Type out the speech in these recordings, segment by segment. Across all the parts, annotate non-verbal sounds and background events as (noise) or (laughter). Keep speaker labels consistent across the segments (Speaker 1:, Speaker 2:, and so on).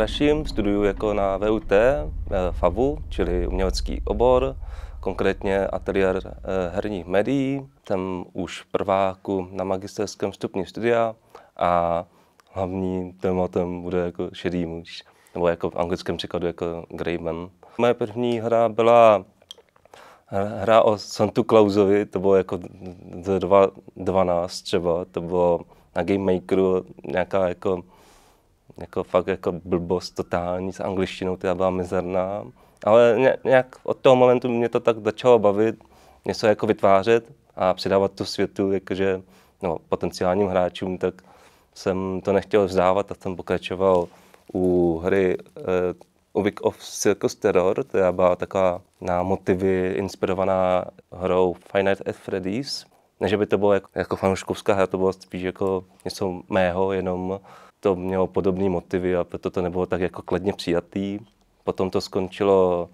Speaker 1: Raším, studuju jako na VUT, eh, FAVu, čili umělecký obor, konkrétně ateliér eh, herních médií. Jsem už prváku na magisterském stupni studia a hlavním tématem bude jako šedý muž, nebo jako v anglickém příkladu jako Greyman. Moje první hra byla eh, hra o Santu Clausovi, to bylo jako 2012 třeba, to bylo na Game Makeru nějaká jako jako fakt jako blbost totální s angličtinou, která byla mizerná. Ale nějak od toho momentu mě to tak začalo bavit, něco jako vytvářet a přidávat to světu, jakože no, potenciálním hráčům, tak jsem to nechtěl vzdávat a jsem pokračoval u hry uh, u Week of Circus Terror, která byla taková na motivy inspirovaná hrou Finite at Freddy's. Ne, že by to bylo jako, jako fanouškovská hra, to bylo spíš jako něco mého, jenom to mělo podobné motivy a proto to nebylo tak jako kladně přijatý. Potom to skončilo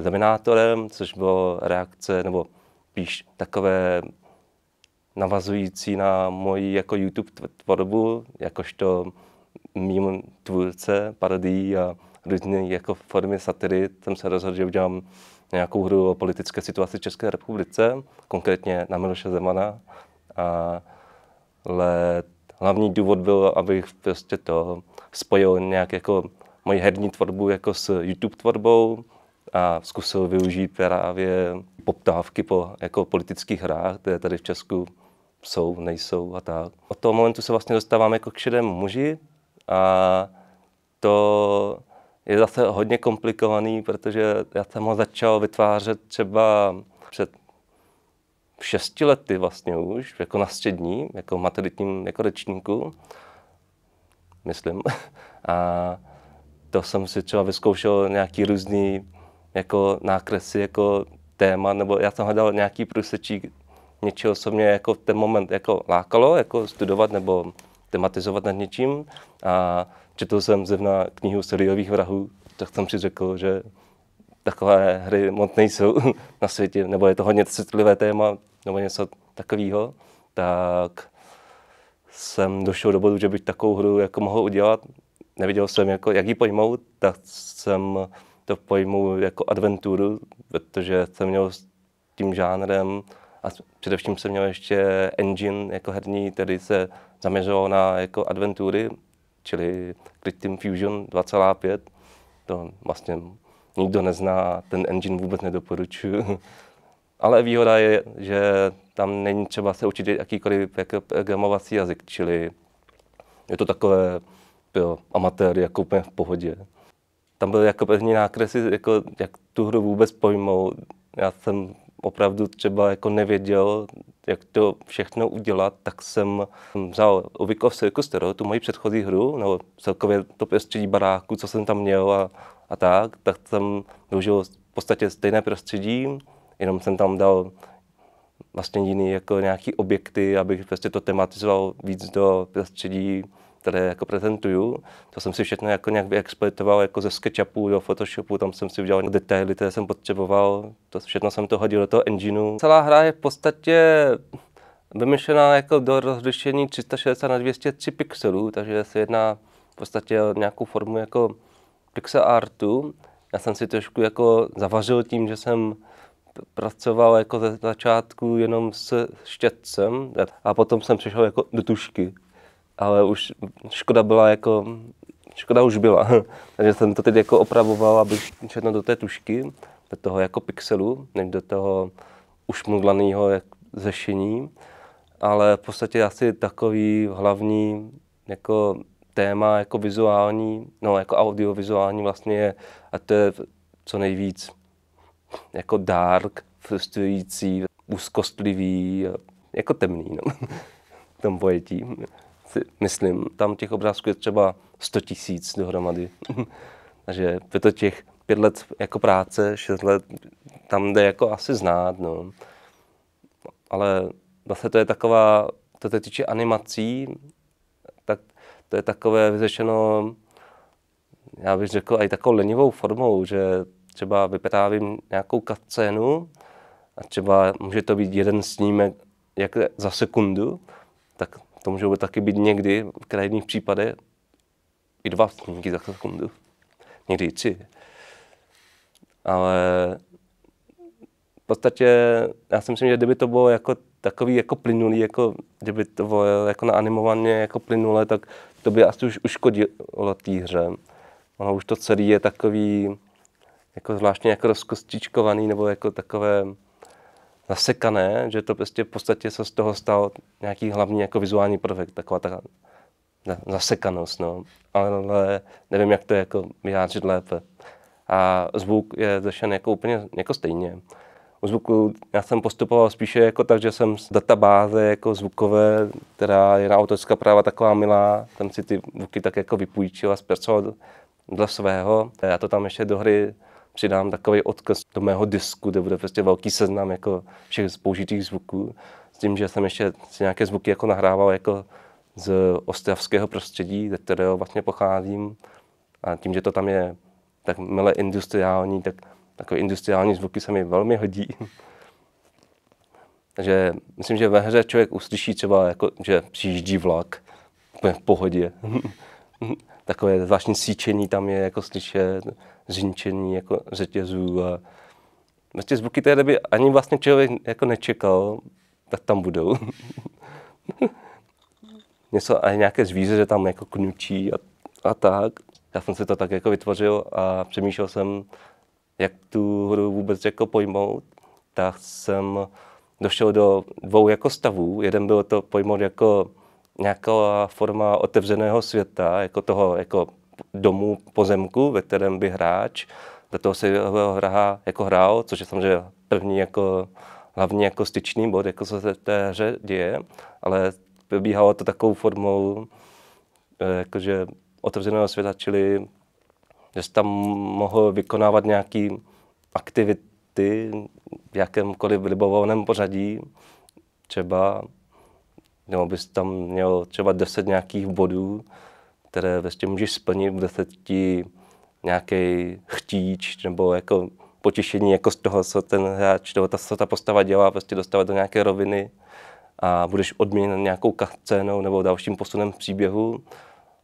Speaker 1: Dominátorem, eh, což bylo reakce, nebo píš takové navazující na moji jako YouTube tvorbu, jakožto mým tvůrce parodii a různé jako formy satiry, jsem se rozhodl, že udělám nějakou hru o politické situaci v České republice, konkrétně na Miloše Zemana. a let hlavní důvod byl, abych prostě to spojil nějak jako moji herní tvorbu jako s YouTube tvorbou a zkusil využít právě poptávky po jako politických hrách, které tady v Česku jsou, nejsou a tak. Od toho momentu se vlastně dostávám jako k šedému muži a to je zase hodně komplikovaný, protože já jsem ho začal vytvářet třeba před v šesti lety vlastně už, jako na střední, jako maturitním jako ročníku, myslím. (laughs) A to jsem si třeba vyzkoušel nějaký různý jako nákresy, jako téma, nebo já jsem hledal nějaký průsečík něčeho, co mě jako v ten moment jako lákalo, jako studovat nebo tematizovat nad něčím. A četl jsem zevna knihu seriových vrahů, tak jsem si řekl, že takové hry moc nejsou (laughs) na světě, nebo je to hodně citlivé téma, nebo něco takového, tak jsem došel do bodu, že bych takovou hru jako mohl udělat. Neviděl jsem, jako, jak ji pojmout, tak jsem to pojmul jako adventuru, protože jsem měl s tím žánrem a především jsem měl ještě engine jako herní, který se zaměřoval na jako adventury, čili Crit Team Fusion 2,5. To vlastně nikdo nezná, ten engine vůbec nedoporučuju. (laughs) Ale výhoda je, že tam není třeba se učit jakýkoliv programovací jazyk, čili je to takové jo, amatér, jako úplně v pohodě. Tam byly jako první nákresy, jako, jak tu hru vůbec pojmout. Já jsem opravdu třeba jako nevěděl, jak to všechno udělat, tak jsem vzal Ovikov Circus tu moji předchozí hru, nebo celkově to prostředí baráku, co jsem tam měl a a tak, tak jsem využil v podstatě stejné prostředí, jenom jsem tam dal vlastně jiný jako nějaký objekty, abych prostě to tematizoval víc do prostředí, které jako prezentuju. To jsem si všechno jako nějak vyexploitoval jako ze SketchUpu do Photoshopu, tam jsem si udělal detaily, které jsem potřeboval, to všechno jsem to hodil do toho engineu. Celá hra je v podstatě vymyšlená jako do rozlišení 360 na 203 pixelů, takže se jedná v podstatě o nějakou formu jako pixel artu. Já jsem si trošku jako zavařil tím, že jsem pracoval jako ze začátku jenom s štětcem a potom jsem přišel jako do tušky. Ale už škoda byla jako, škoda už byla. (laughs) Takže jsem to teď jako opravoval, aby všechno do té tušky, do toho jako pixelu, než do toho už mluvlaného řešení. Ale v podstatě asi takový hlavní jako téma jako vizuální, no jako audiovizuální vlastně je, a to je co nejvíc jako dark, frustrující, úzkostlivý, jako temný no, v tom pojetí. Myslím, tam těch obrázků je třeba 100 tisíc dohromady. Takže proto těch pět let jako práce, šest let, tam jde jako asi znát, no. Ale vlastně to je taková, to se týče animací, to je takové vyřešeno, já bych řekl, i takovou lenivou formou, že třeba vyprávím nějakou kacenu a třeba může to být jeden snímek jak za sekundu, tak to můžou taky být někdy v krajních případech i dva snímky za sekundu, někdy i tři. Ale v podstatě já si myslím, že kdyby to bylo jako takový jako plynulý, jako kdyby to bylo jako naanimovaně jako plynulé, tak to by asi už uškodilo té hře. Ono už to celé je takový, jako zvláštně jako rozkostičkovaný nebo jako takové zasekané, že to prostě v podstatě se z toho stal nějaký hlavní jako vizuální prvek, taková ta zasekanost, no. Ale nevím, jak to je jako vyjádřit lépe. A zvuk je zašen jako úplně jako stejně. U zvuku já jsem postupoval spíše jako tak, že jsem z databáze jako zvukové, která je na autorská práva taková milá, tam si ty zvuky tak jako vypůjčil a zpracoval dle svého. Já to tam ještě do hry přidám takový odkaz do mého disku, kde bude prostě velký seznam jako všech použitých zvuků. S tím, že jsem ještě si nějaké zvuky jako nahrával jako z ostravského prostředí, ze kterého vlastně pocházím. A tím, že to tam je tak milé industriální, tak takové industriální zvuky se mi velmi hodí. Takže (laughs) myslím, že ve hře člověk uslyší třeba, jako, že přijíždí vlak, úplně v pohodě. (laughs) Takové zvláštní síčení tam je jako slyšet, řinčení jako řetězů a vlastně zvuky té doby ani vlastně člověk jako nečekal, tak tam budou. (laughs) Něco a nějaké zvíře, že tam jako knučí a, a tak. Já jsem si to tak jako vytvořil a přemýšlel jsem, jak tu hru vůbec jako pojmout, tak jsem došel do dvou jako stavů. Jeden byl to pojmout jako nějaká forma otevřeného světa, jako toho jako domu, pozemku, ve kterém by hráč do toho se hra, jako hrál, což je samozřejmě první jako hlavní jako styčný bod, jako co se v té hře děje, ale probíhalo to takovou formou eh, jakože otevřeného světa, čili že jsi tam mohl vykonávat nějaké aktivity v jakémkoliv libovolném pořadí, třeba, nebo bys tam měl třeba 10 nějakých bodů, které vlastně můžeš splnit, v deseti nějaký chtíč nebo jako potěšení jako z toho, co ten hráč, nebo ta, co ta postava dělá, vlastně dostávat do nějaké roviny a budeš odměněn nějakou scénou nebo dalším posunem příběhu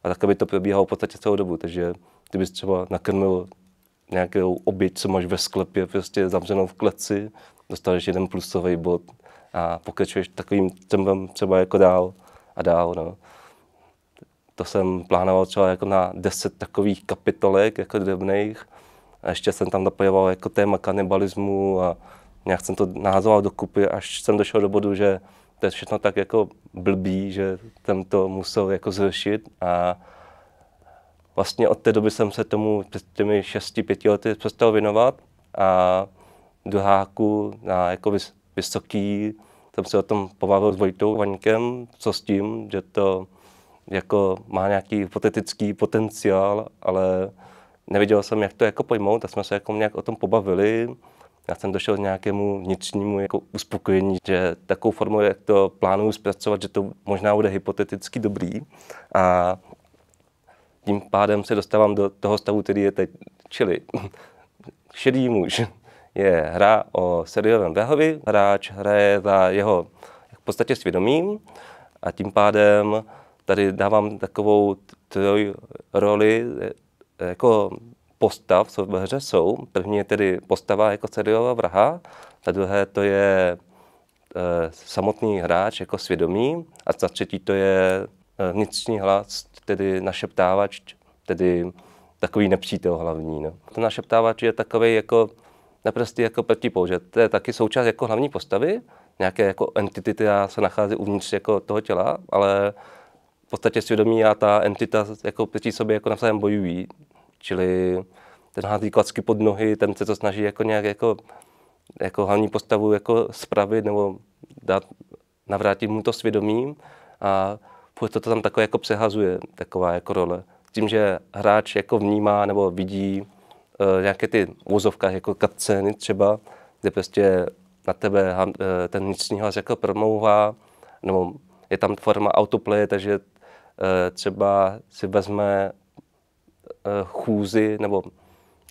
Speaker 1: a takhle by to probíhalo v podstatě celou dobu, takže ty bys třeba nakrmil nějakou oběť, co máš ve sklepě, prostě zamřenou v kleci, dostaneš jeden plusový bod a pokračuješ takovým tempem třeba jako dál a dál. No. To jsem plánoval třeba jako na deset takových kapitolek jako drobných a ještě jsem tam napojoval jako téma kanibalismu a nějak jsem to názoval dokupy, až jsem došel do bodu, že to je všechno tak jako blbý, že jsem to musel jako zrušit a vlastně od té doby jsem se tomu před těmi 6-5 lety přestal věnovat a druháku na jako vys, vysoký jsem se o tom pobavil s Vojtou Vaňkem, co s tím, že to jako má nějaký hypotetický potenciál, ale nevěděl jsem, jak to jako pojmout, tak jsme se jako nějak o tom pobavili. Já jsem došel k nějakému vnitřnímu jako uspokojení, že takovou formou, jak to plánuju zpracovat, že to možná bude hypoteticky dobrý. A tím pádem se dostávám do toho stavu, který je teď. Čili (laughs) šedý muž je hra o seriovém vrahovi, hráč hraje za jeho v podstatě svědomím a tím pádem tady dávám takovou troj roli eh, jako postav, co ve hře jsou. První je tedy postava jako seriová vraha, ta druhé to je e, samotný hráč jako svědomí a za třetí to je Eh, vnitřní hlas, tedy našeptávač, tedy takový nepřítel hlavní. No. Ten našeptávač je takový jako naprostý jako protipol, že to je taky součást jako hlavní postavy, nějaké jako entity, která se nachází uvnitř jako toho těla, ale v podstatě svědomí a ta entita jako proti sobě jako navzájem bojují. Čili ten hází klacky pod nohy, ten se to snaží jako nějak jako, jako hlavní postavu jako spravit nebo dát, navrátit mu to svědomí A furt to tam takové jako přehazuje, taková jako role. Tím, že hráč jako vnímá nebo vidí uh, nějaké ty vozovkách jako cutscény třeba, kde prostě na tebe uh, ten vnitřní hlas jako promlouvá, nebo je tam forma autoplay, takže uh, třeba si vezme uh, chůzi nebo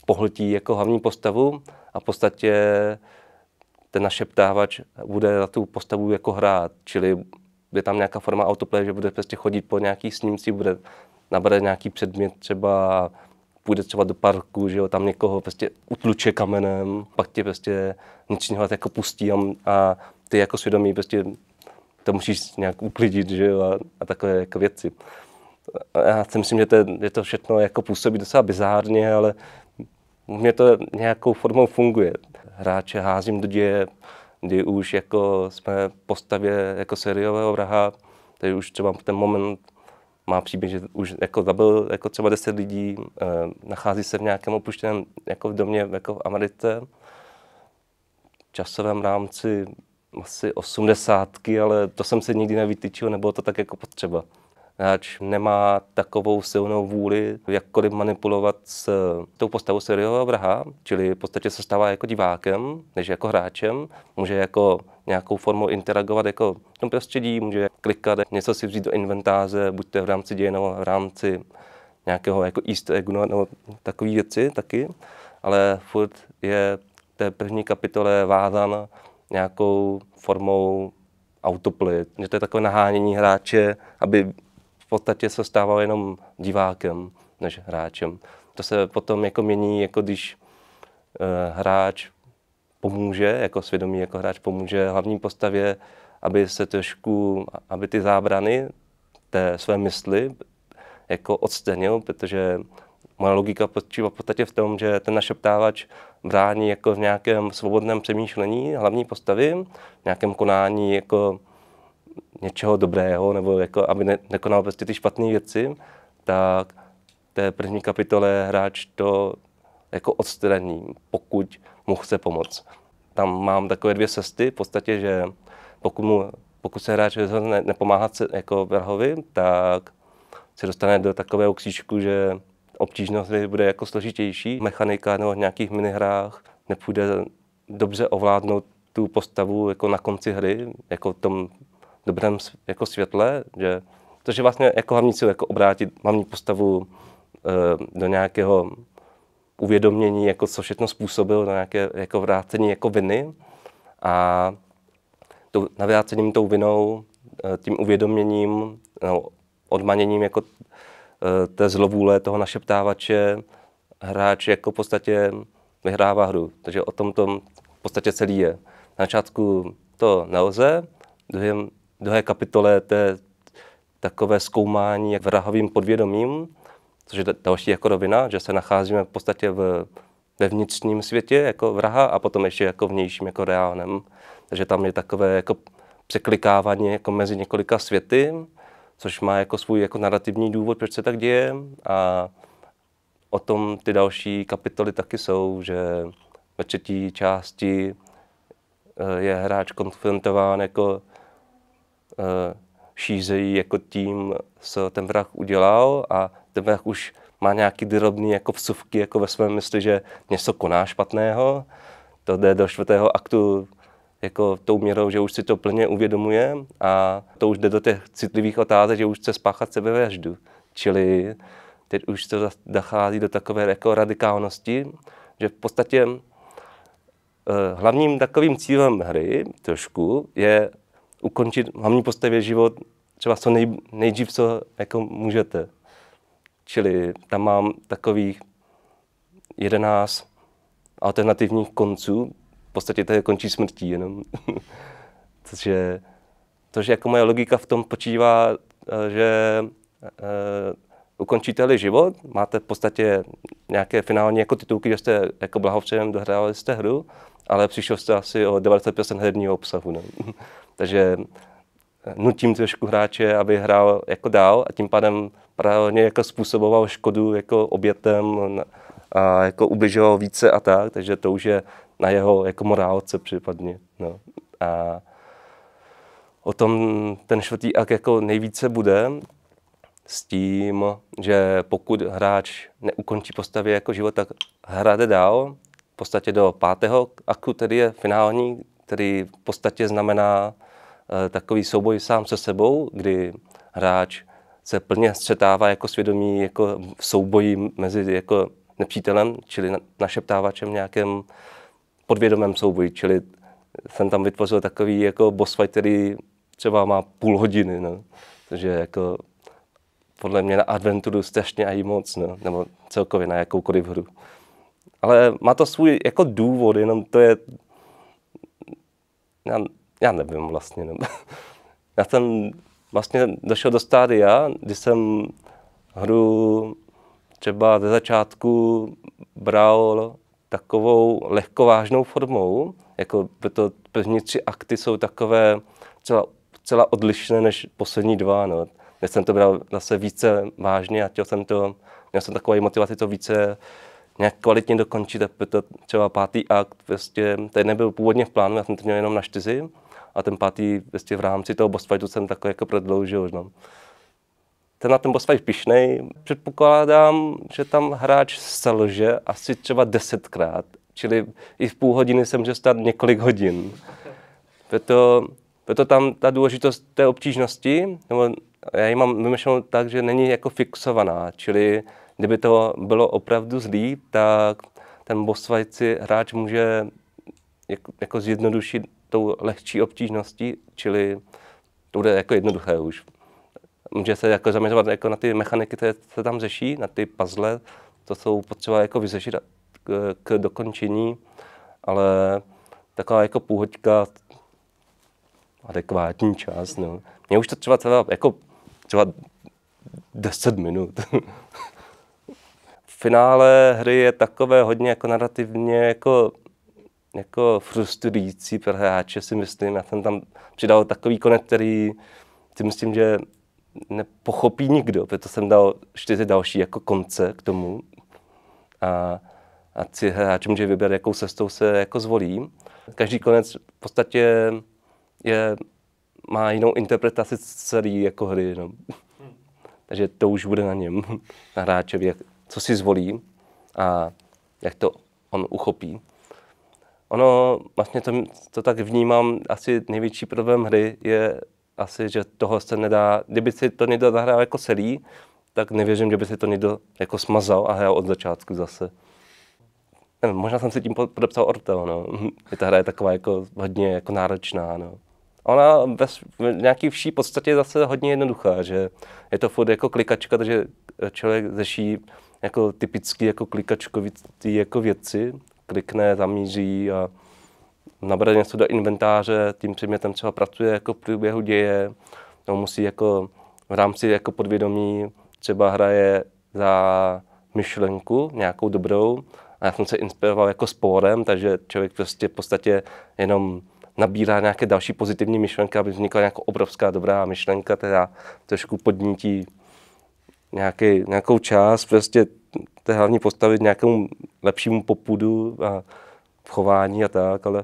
Speaker 1: pohltí jako hlavní postavu a v podstatě ten našeptávač bude na tu postavu jako hrát, čili je tam nějaká forma autoplay, že bude prostě chodit po nějakých snímcích, bude nabrat nějaký předmět, třeba půjde třeba do parku, že jo, tam někoho prostě utluče kamenem, pak tě prostě vnitřního jako pustí a, a ty jako svědomí prostě to musíš nějak uklidit, že jo, a, a takové jako věci. A já si myslím, že to, je to všechno jako působí docela bizárně, ale mě to nějakou formou funguje. Hráče házím do děje, kdy už jako jsme v postavě jako seriového vraha, takže už třeba v ten moment má příběh, že už jako zabil jako třeba 10 lidí, eh, nachází se v nějakém opuštěném jako v domě jako v Americe, časovém rámci asi osmdesátky, ale to jsem si nikdy nevytyčil, nebylo to tak jako potřeba hráč nemá takovou silnou vůli jakkoliv manipulovat s eh, tou postavou seriového vraha, čili v podstatě se stává jako divákem, než jako hráčem, může jako nějakou formou interagovat jako v tom prostředí, může klikat, něco si vzít do inventáře, buď to je v rámci děje nebo v rámci nějakého jako easter eggu no, nebo takové věci taky, ale furt je v té první kapitole vázan nějakou formou autoplit, že to je takové nahánění hráče, aby podstatě se stával jenom divákem než hráčem. To se potom jako mění, jako když uh, hráč pomůže, jako svědomí jako hráč pomůže hlavní postavě, aby se trošku, aby ty zábrany té své mysli jako odstenil, protože moje logika počívá v podstatě v tom, že ten našeptávač brání jako v nějakém svobodném přemýšlení hlavní postavy, v nějakém konání jako něčeho dobrého, nebo jako, aby ne, nekonal prostě ty špatné věci, tak té první kapitole hráč to jako odstraní, pokud mu chce pomoct. Tam mám takové dvě sesty, v podstatě, že pokud, mu, pokud se hráč rozhodne nepomáhat se, jako vrhovi, tak se dostane do takového křížku, že obtížnost bude jako složitější. Mechanika nebo v nějakých minihrách nepůjde dobře ovládnout tu postavu jako na konci hry, jako v tom dobrém jako světle, že to, že vlastně jako hlavní cíl jako obrátit hlavní postavu e, do nějakého uvědomění, jako co všechno způsobil, na nějaké jako vrácení jako viny a to navrácením tou vinou, e, tím uvědoměním, no, odmaněním jako e, té zlovůle toho našeptávače, hráč jako v podstatě vyhrává hru. Takže o tom tom v podstatě celý je. Na začátku to nelze, druhém druhé kapitole té takové zkoumání jak vrahovým podvědomím, což je další jako rovina, že se nacházíme v podstatě v, ve vnitřním světě jako vraha a potom ještě jako vnějším jako reálnem. Takže tam je takové jako překlikávání jako mezi několika světy, což má jako svůj jako narrativní důvod, proč se tak děje a o tom ty další kapitoly taky jsou, že ve třetí části eh, je hráč konfrontován jako Eh, šířejí jako tým co ten vrah udělal a ten vrah už má nějaký drobný jako vsuvky jako ve svém mysli, že něco koná špatného. To jde do čtvrtého aktu jako tou měrou, že už si to plně uvědomuje a to už jde do těch citlivých otázek, že už chce spáchat sebevraždu. Čili teď už to dochází do takové jako radikálnosti, že v podstatě eh, hlavním takovým cílem hry trošku je ukončit hlavní postavě život třeba co nej, nejdřív, co jako můžete. Čili tam mám takových 11 alternativních konců. V podstatě to je končí smrtí jenom. (laughs) což je, což jako moje logika v tom počívá, eh, že uh, ukončíte-li život, máte v podstatě nějaké finální jako titulky, že jste jako blahovřejem dohráli jste hru, ale přišel jste asi o 90% herního obsahu. No. (laughs) Takže eh, nutím trošku hráče, aby hrál jako dál a tím pádem právě jako způsoboval škodu jako obětem a jako ubližoval více a tak, takže to už je na jeho jako morálce případně. No. A o tom ten čtvrtý ak jako nejvíce bude s tím, že pokud hráč neukončí postavě jako život, tak hrade dál podstatě do pátého aktu, který je finální, který v podstatě znamená eh, takový souboj sám se sebou, kdy hráč se plně střetává jako svědomí jako v souboji mezi jako nepřítelem, čili našeptávačem nějakém podvědomém souboji, čili jsem tam vytvořil takový jako boss fight, který třeba má půl hodiny, no. Takže jako podle mě na adventuru strašně i moc, no. nebo celkově na jakoukoliv hru ale má to svůj jako důvod, jenom to je, já, já nevím vlastně, nebo, (laughs) já jsem vlastně došel do stádia, kdy jsem hru třeba ze začátku bral takovou lehkovážnou formou, jako to první tři akty jsou takové celá, celá odlišné než poslední dva, no. Já jsem to bral zase více vážně a chtěl jsem to, měl jsem takové motivaci to více nějak kvalitně dokončit, to třeba pátý akt, vlastně, prostě, tady nebyl původně v plánu, já jsem to měl jenom na čtyři, a ten pátý vlastně v rámci toho boss fightu jsem takhle jako prodloužil. No. Ten na ten boss fight pišnej, předpokládám, že tam hráč selže asi třeba desetkrát, čili i v půl hodiny se může stát několik hodin. Proto, proto tam ta důležitost té obtížnosti, nebo já ji mám vymyšlenou tak, že není jako fixovaná, čili Kdyby to bylo opravdu zlý, tak ten bosvajci hráč může jako zjednodušit tou lehčí obtížností, čili to bude jako jednoduché už. Může se jako zaměřovat jako na ty mechaniky, které se tam řeší, na ty puzzle, to jsou potřeba jako vyřešit k, k dokončení, ale taková jako půhoďka adekvátní čas. No. Mě už to třeba třeba, jako třeba 10 minut. (laughs) finále hry je takové hodně jako narrativně jako, jako frustrující pro hráče, si myslím. Já jsem tam přidal takový konec, který si myslím, že nepochopí nikdo, protože jsem dal čtyři další jako konce k tomu. A a si hráč může vybrat, jakou cestou se jako zvolí. Každý konec v podstatě je, má jinou interpretaci celé jako hry. No. Hm. Takže to už bude na něm, na hráčovi, jak, co si zvolí a jak to on uchopí. Ono, vlastně to, to tak vnímám, asi největší problém hry je asi, že toho se nedá, kdyby si to někdo zahrál jako celý, tak nevěřím, že by si to někdo jako smazal a hrál od začátku zase. Nevím, možná jsem si tím podepsal Ortel, no. (laughs) Je ta hra je taková jako hodně jako náročná, no. Ona ve, v nějaký vší podstatě je zase hodně jednoduchá, že je to furt jako klikačka, takže člověk řeší jako typický jako klikačkovitý jako věci, klikne, zamíří a nabere něco do inventáře, tím předmětem třeba pracuje jako v průběhu děje, nebo musí jako v rámci jako podvědomí třeba hraje za myšlenku nějakou dobrou a já jsem se inspiroval jako sporem, takže člověk prostě v podstatě jenom nabírá nějaké další pozitivní myšlenky, aby vznikla nějaká obrovská dobrá myšlenka, která trošku podnítí nějaký, nějakou část prostě té hlavní postavy nějakému lepšímu popudu a chování a tak, ale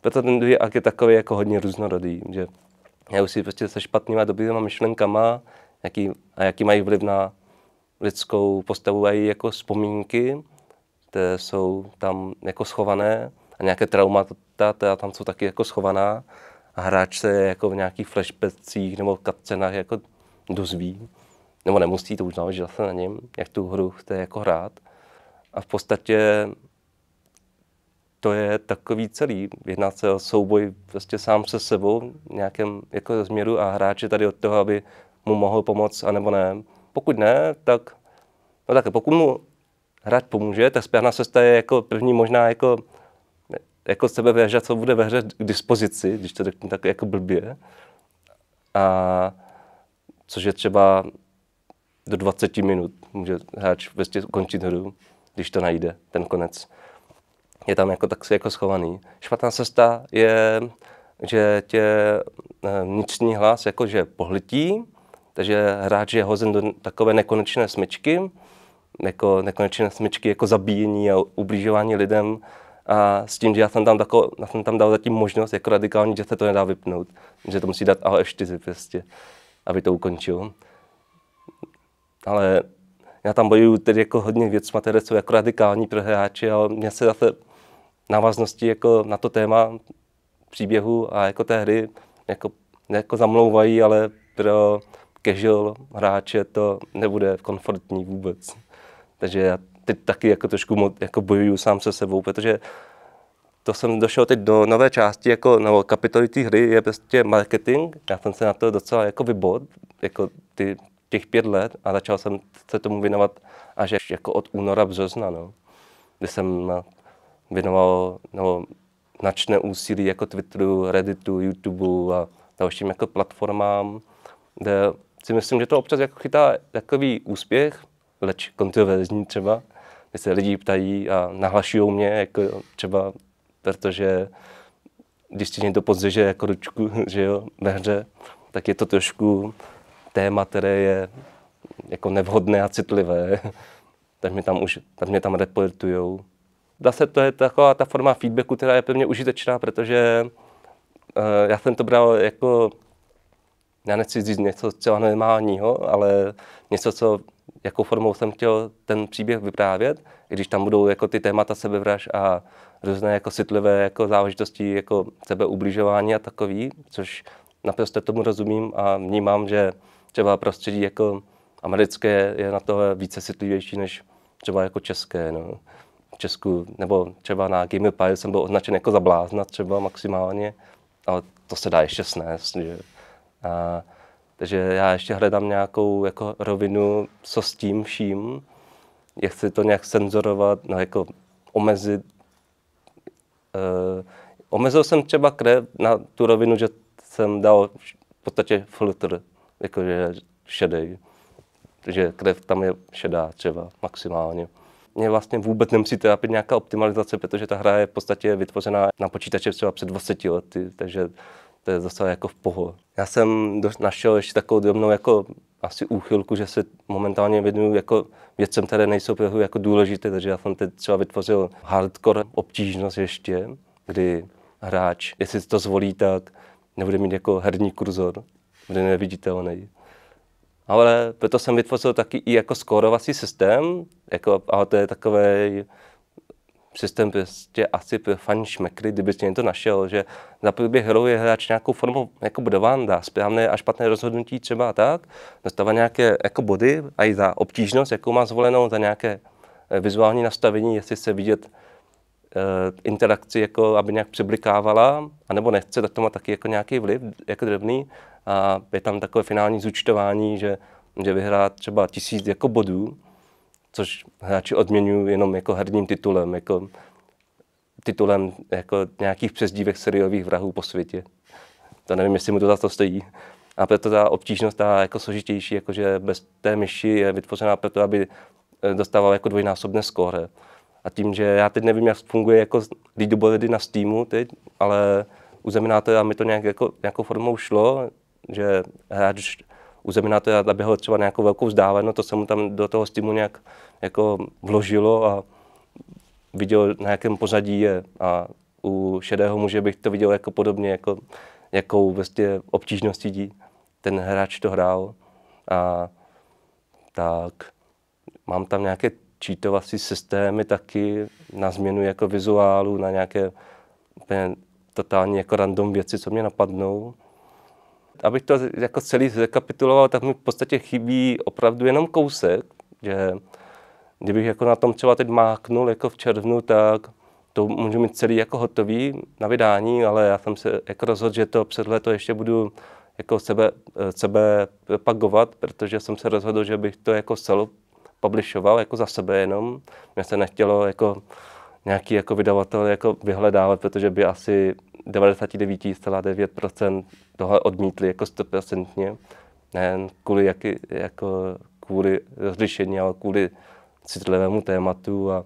Speaker 1: proto ten dvojak je takový jako hodně různorodý, že já už si prostě se špatnýma dobrýma myšlenkama jaký, a jaký mají vliv na lidskou postavu a jako vzpomínky, které jsou tam jako schované a nějaké traumata, která tam jsou taky jako schovaná a hráč se jako v nějakých flashbackích nebo v jako dozví nebo nemusí, to už záleží zase na něm, jak tu hru chce jako hrát. A v podstatě to je takový celý. Jedná se o souboj vlastně sám se sebou v nějakém jako změru a hráč je tady od toho, aby mu mohl pomoct, anebo ne. Pokud ne, tak, no tak pokud mu hráč pomůže, tak spěchná cesta je jako první možná jako, jako sebevražda, co bude ve hře k dispozici, když to řeknu tak jako blbě. A což je třeba do 20 minut může hráč vlastně ukončit hru, když to najde, ten konec. Je tam jako, tak jako schovaný. Špatná cesta je, že tě eh, vnitřní hlas jakože pohltí, takže hráč je hozen do takové nekonečné smyčky, jako nekonečné smyčky jako zabíjení a ublížování lidem a s tím, že já jsem tam, tako, já jsem tam dal zatím možnost jako radikální, že se to nedá vypnout, že to musí dát ale ještě prostě, aby to ukončil ale já tam bojuju tedy jako hodně věcma, které jsou jako radikální pro hráče ale mě se zase návaznosti jako na to téma příběhu a jako té hry jako, jako zamlouvají, ale pro casual hráče to nebude komfortní vůbec. Takže já teď taky jako trošku jako bojuju sám se sebou, protože to jsem došel teď do nové části, jako, nebo kapitoly té hry je prostě marketing. Já jsem se na to docela jako vybod, jako ty těch pět let a začal jsem se tomu věnovat až jako od února, března, no, kdy jsem věnoval no, načné úsilí jako Twitteru, Redditu, YouTubeu a dalším jako platformám, kde si myslím, že to občas jako chytá takový úspěch, leč kontroverzní třeba, kdy se lidi ptají a nahlašují mě, jako třeba, protože když si někdo že jako ručku, (laughs) že jo, ve hře, tak je to trošku téma, které je jako nevhodné a citlivé, (laughs) tak mě tam, už, tak mě tam reportujou. Zase to je taková ta forma feedbacku, která je pevně užitečná, protože uh, já jsem to bral jako, já nechci říct něco zcela normálního, ale něco, co, jakou formou jsem chtěl ten příběh vyprávět, i když tam budou jako ty témata sebevraž a různé jako citlivé jako záležitosti jako sebeubližování a takový, což naprosto tomu rozumím a vnímám, že třeba prostředí jako americké je na to více citlivější než třeba jako české. No. V Česku, nebo třeba na Game jsem byl označen jako za blázna třeba maximálně, ale to se dá ještě snést. Že? A, takže já ještě hledám nějakou jako rovinu, co s tím vším, jak chci to nějak senzorovat, no jako omezit. E, omezil jsem třeba krev na tu rovinu, že jsem dal v podstatě filtr jakože šedej, že krev tam je šedá třeba maximálně. Mě vlastně vůbec nemusí trápit nějaká optimalizace, protože ta hra je v podstatě vytvořená na počítače třeba před 20 lety, takže to je zase jako v pohodě. Já jsem našel ještě takovou drobnou jako asi úchylku, že se momentálně věnuju jako věcem, které nejsou pro jako důležité, takže já jsem teď třeba vytvořil hardcore obtížnost ještě, kdy hráč, jestli to zvolí, tak nebude mít jako herní kurzor, bude neviditelný. Ale proto jsem vytvořil taky i jako skórovací systém, jako, ale to je takový systém prostě asi pro fanšmekry, kdyby si někdo našel, že za průběh hru je hráč nějakou formou jako dá správné a špatné rozhodnutí třeba tak, dostává nějaké jako body a i za obtížnost, jakou má zvolenou, za nějaké eh, vizuální nastavení, jestli se vidět Eh, interakci, jako aby nějak přeblikávala, anebo nechce, tak to má taky jako nějaký vliv, jako drobný. A je tam takové finální zúčtování, že, že vyhrát třeba tisíc jako bodů, což hráči odměňují jenom jako herním titulem, jako titulem jako nějakých přezdívek seriových vrahů po světě. To nevím, jestli mu to za to stojí. A proto ta obtížnost, ta jako složitější, jakože bez té myši je vytvořena proto, aby eh, dostával jako dvojnásobné skóre. A tím, že já teď nevím, jak funguje jako leaderboardy na Steamu teď, ale u Zeminátora mi to nějak jako, nějakou formou šlo, že hráč u Zeminátora naběhl třeba nějakou velkou vzdálenost, to se mu tam do toho Steamu nějak jako vložilo a viděl, na jakém pozadí je. A u šedého muže bych to viděl jako podobně, jako, jakou vlastně obtížností ten hráč to hrál. A tak mám tam nějaké čítovací systémy taky na změnu jako vizuálu, na nějaké úplně totální jako random věci, co mě napadnou. Abych to jako celý zrekapituloval, tak mi v podstatě chybí opravdu jenom kousek, že kdybych jako na tom třeba teď máknul jako v červnu, tak to můžu mít celý jako hotový na vydání, ale já jsem se jako rozhodl, že to před leto ještě budu jako sebe, sebe propagovat, protože jsem se rozhodl, že bych to jako celo publishoval jako za sebe jenom. Mně se nechtělo jako nějaký jako vydavatel jako vyhledávat, protože by asi 99,9% tohle odmítli jako 100%. Ne kvůli, jaký, jako kvůli rozlišení, ale kvůli citlivému tématu a,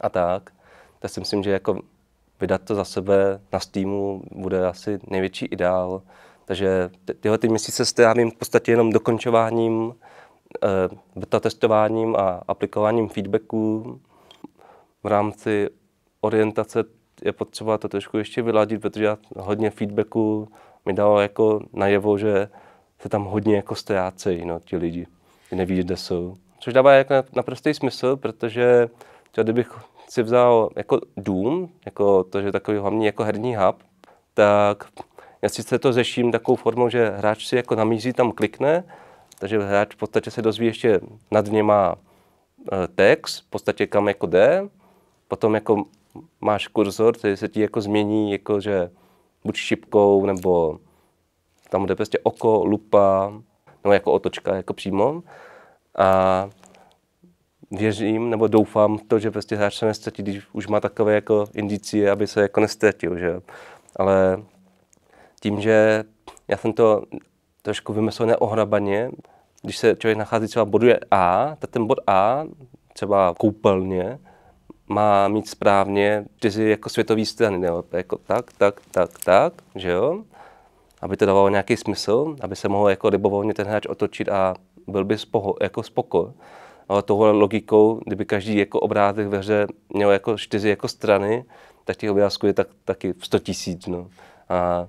Speaker 1: a tak. Tak si myslím, že jako vydat to za sebe na Steamu bude asi největší ideál. Takže tyhle ty měsíce strávím v podstatě jenom dokončováním Eh, beta testováním a aplikováním feedbacků v rámci orientace je potřeba to trošku ještě vyladit, protože já hodně feedbacku mi dalo jako najevo, že se tam hodně jako ztrácejí no, ti lidi, neví, kde jsou. Což dává jako naprostý smysl, protože třeba kdybych si vzal jako dům, jako to, že takový hlavní jako herní hub, tak já sice to řeším takovou formou, že hráč si jako namíří tam klikne takže hráč v podstatě se dozví ještě nad něma eh, text, v podstatě kam jako jde, potom jako máš kurzor, který se ti jako změní, jako že buď šipkou, nebo tam jde prostě oko, lupa, nebo jako otočka, jako přímo. A věřím, nebo doufám to, že prostě hráč se nestratí, když už má takové jako indicie, aby se jako nestratil, že Ale tím, že já jsem to trošku vymyslel neohrabaně, když se člověk nachází třeba v bodu A, tak ten bod A, třeba koupelně, má mít správně čtyři jako světové strany, nebo jako tak, tak, tak, tak, že jo? Aby to dávalo nějaký smysl, aby se mohl jako libovolně ten hráč otočit a byl by spoho, jako spoko. Ale tohle logikou, kdyby každý jako obrázek ve hře měl jako čtyři jako strany, tak těch obrázků je tak, taky 100 tisíc, no. A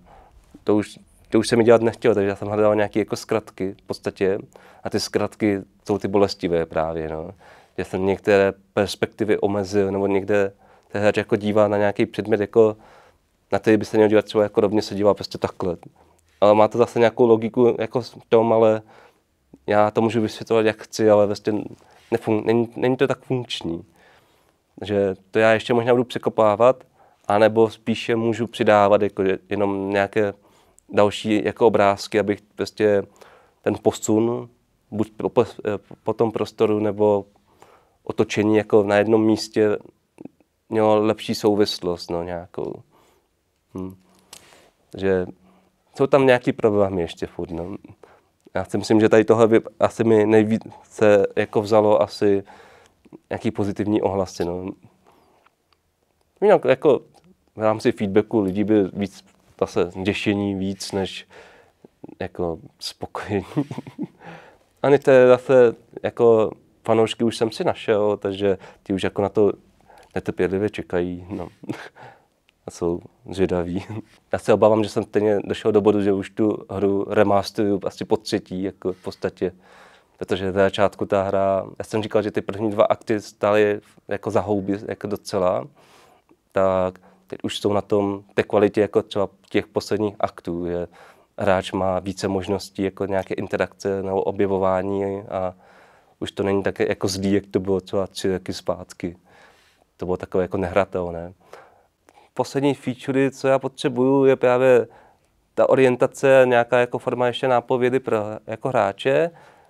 Speaker 1: to už to už se mi dělat nechtělo, takže já jsem hledal nějaké jako zkratky v podstatě a ty zkratky jsou ty bolestivé právě, no. Že jsem některé perspektivy omezil nebo někde ten hráč jako dívá na nějaký předmět, jako, na který by se měl dívat třeba jako rovně se dívá prostě takhle. Ale má to zase nějakou logiku jako v tom, ale já to můžu vysvětlovat, jak chci, ale vlastně nefun- není, není, to tak funkční. Že to já ještě možná budu překopávat, anebo spíše můžu přidávat jako jenom nějaké další jako obrázky, abych prostě ten posun, buď po, po, po tom prostoru nebo otočení jako na jednom místě mělo lepší souvislost, no nějakou. Hm. Že jsou tam nějaký problémy ještě furt, no. Já si myslím, že tady tohle by asi mi nejvíce jako vzalo asi nějaký pozitivní ohlasy, no. Jinak jako v rámci feedbacku lidí by víc se děšení víc než jako spokojení. A (laughs) některé zase jako fanoušky už jsem si našel, takže ti už jako na to netrpělivě čekají. No. (laughs) A jsou zvědaví. Já se obávám, že jsem stejně došel do bodu, že už tu hru remasteruju asi po třetí, jako v podstatě. Protože na začátku ta hra, já jsem říkal, že ty první dva akty stály jako za houby, jako docela. Tak teď už jsou na tom té kvalitě jako třeba těch posledních aktů, že hráč má více možností jako nějaké interakce nebo objevování a už to není také jako zlý, jak to bylo třeba tři roky zpátky. To bylo takové jako nehratelné. Poslední feature, co já potřebuju, je právě ta orientace, nějaká jako forma ještě nápovědy pro jako hráče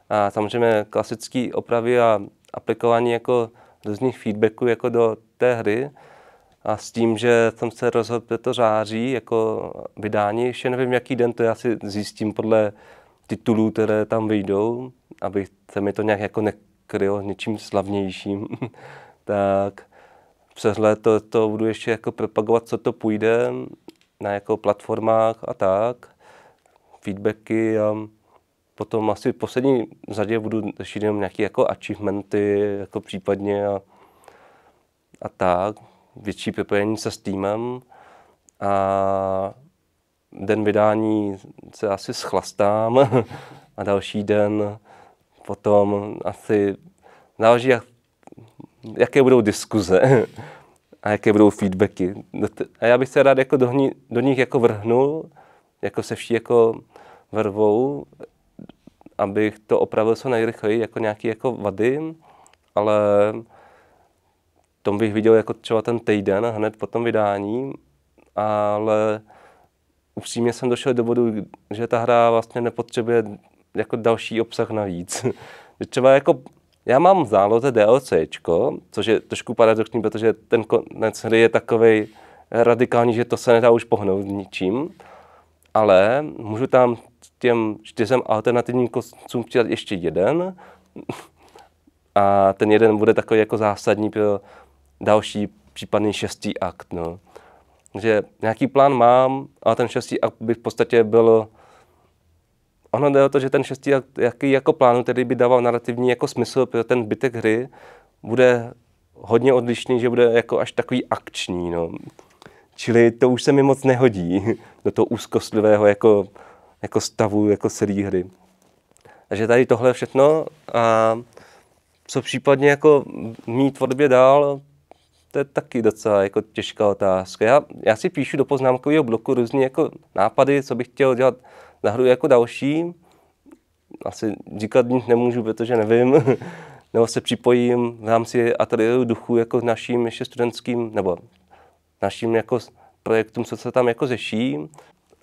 Speaker 1: a samozřejmě klasické opravy a aplikování jako různých feedbacků jako do té hry a s tím, že jsem se rozhodl, že to září jako vydání, ještě nevím, jaký den, to já si zjistím podle titulů, které tam vyjdou, aby se mi to nějak jako nekrylo něčím slavnějším, (laughs) tak přes léto to budu ještě jako propagovat, co to půjde na jako platformách a tak, feedbacky a potom asi v poslední řadě budu řešit jenom nějaké jako achievementy, jako případně a, a tak, větší propojení se s týmem a den vydání se asi schlastám (laughs) a další den potom asi záleží, jak, jaké budou diskuze (laughs) a jaké budou feedbacky. No a já bych se rád jako do, ní, do nich jako vrhnul, jako se vší jako vrvou, abych to opravil co nejrychleji, jako nějaké jako vady, ale tom bych viděl jako třeba ten týden hned po tom vydání, ale upřímně jsem došel do bodu, že ta hra vlastně nepotřebuje jako další obsah navíc. (laughs) třeba jako já mám v záloze DLCčko, což je trošku paradoxní, protože ten konec hry je takový radikální, že to se nedá už pohnout ničím, ale můžu tam těm čtyřem alternativním kostcům přidat ještě jeden (laughs) a ten jeden bude takový jako zásadní pro další případný šestý akt. No. Že nějaký plán mám, ale ten šestý akt by v podstatě byl Ono jde o to, že ten šestý akt, jaký jako plánu, který by dával narrativní jako smysl pro ten zbytek hry, bude hodně odlišný, že bude jako až takový akční. No. Čili to už se mi moc nehodí (laughs) do toho úzkostlivého jako, jako stavu, jako celé hry. Takže tady tohle všechno a co případně jako mít tvorbě dál, to je taky docela jako těžká otázka. Já, já si píšu do poznámkového bloku různé jako nápady, co bych chtěl dělat na hru jako další. Asi říkat nic nemůžu, protože nevím. (laughs) nebo se připojím v rámci ateliéru duchu jako naším ještě studentským, nebo naším jako projektům, co se tam jako řeší.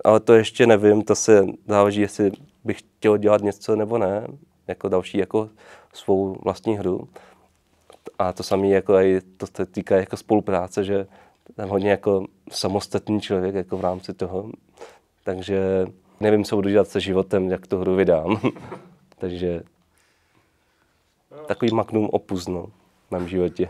Speaker 1: Ale to ještě nevím, to se záleží, jestli bych chtěl dělat něco nebo ne, jako další jako svou vlastní hru a to samé jako i to se týká jako spolupráce, že jsem hodně jako samostatný člověk jako v rámci toho, takže nevím, co budu dělat se životem, jak tu hru vydám. (laughs) takže takový magnum opus no, na mém životě.